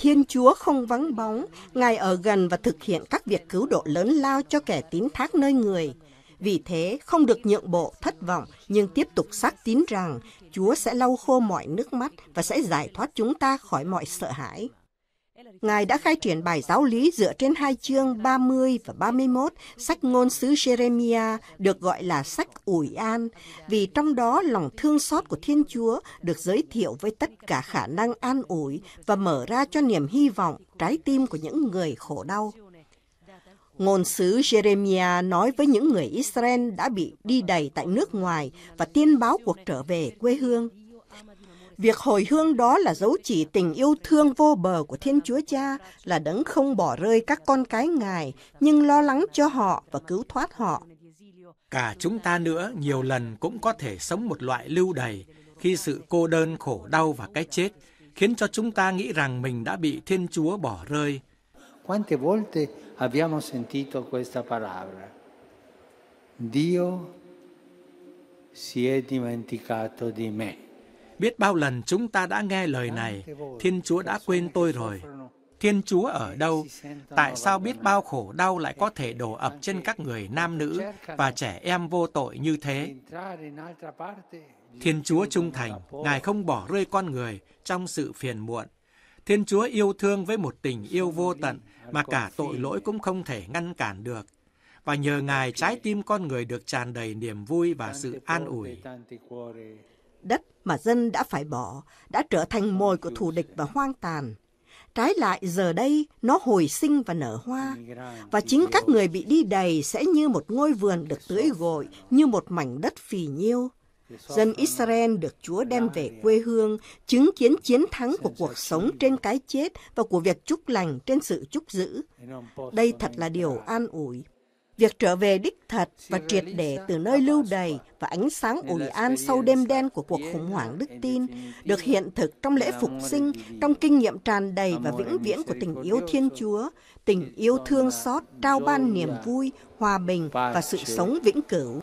Thiên Chúa không vắng bóng, Ngài ở gần và thực hiện các việc cứu độ lớn lao cho kẻ tín thác nơi người. Vì thế, không được nhượng bộ, thất vọng, nhưng tiếp tục xác tín rằng Chúa sẽ lau khô mọi nước mắt và sẽ giải thoát chúng ta khỏi mọi sợ hãi. Ngài đã khai triển bài giáo lý dựa trên hai chương 30 và 31 sách ngôn sứ Jeremia được gọi là sách ủi an, vì trong đó lòng thương xót của Thiên Chúa được giới thiệu với tất cả khả năng an ủi và mở ra cho niềm hy vọng trái tim của những người khổ đau. Ngôn sứ Jeremia nói với những người Israel đã bị đi đầy tại nước ngoài và tiên báo cuộc trở về quê hương Việc hồi hương đó là dấu chỉ tình yêu thương vô bờ của Thiên Chúa Cha, là đấng không bỏ rơi các con cái Ngài, nhưng lo lắng cho họ và cứu thoát họ. Cả chúng ta nữa nhiều lần cũng có thể sống một loại lưu đày khi sự cô đơn, khổ đau và cái chết khiến cho chúng ta nghĩ rằng mình đã bị Thiên Chúa bỏ rơi. Quante volte abbiamo sentito questa parola? Dio si è dimenticato di me. Biết bao lần chúng ta đã nghe lời này, Thiên Chúa đã quên tôi rồi. Thiên Chúa ở đâu? Tại sao biết bao khổ đau lại có thể đổ ập trên các người nam nữ và trẻ em vô tội như thế? Thiên Chúa trung thành, Ngài không bỏ rơi con người trong sự phiền muộn. Thiên Chúa yêu thương với một tình yêu vô tận mà cả tội lỗi cũng không thể ngăn cản được. Và nhờ Ngài trái tim con người được tràn đầy niềm vui và sự an ủi đất mà dân đã phải bỏ, đã trở thành mồi của thù địch và hoang tàn. Trái lại giờ đây nó hồi sinh và nở hoa, và chính các người bị đi đầy sẽ như một ngôi vườn được tưới gội, như một mảnh đất phì nhiêu. Dân Israel được Chúa đem về quê hương, chứng kiến chiến thắng của cuộc sống trên cái chết và của việc chúc lành trên sự chúc giữ. Đây thật là điều an ủi. Việc trở về đích thật và triệt để từ nơi lưu đầy và ánh sáng ủi an sau đêm đen của cuộc khủng hoảng đức tin được hiện thực trong lễ phục sinh, trong kinh nghiệm tràn đầy và vĩnh viễn của tình yêu Thiên Chúa, tình yêu thương xót trao ban niềm vui, hòa bình và sự sống vĩnh cửu.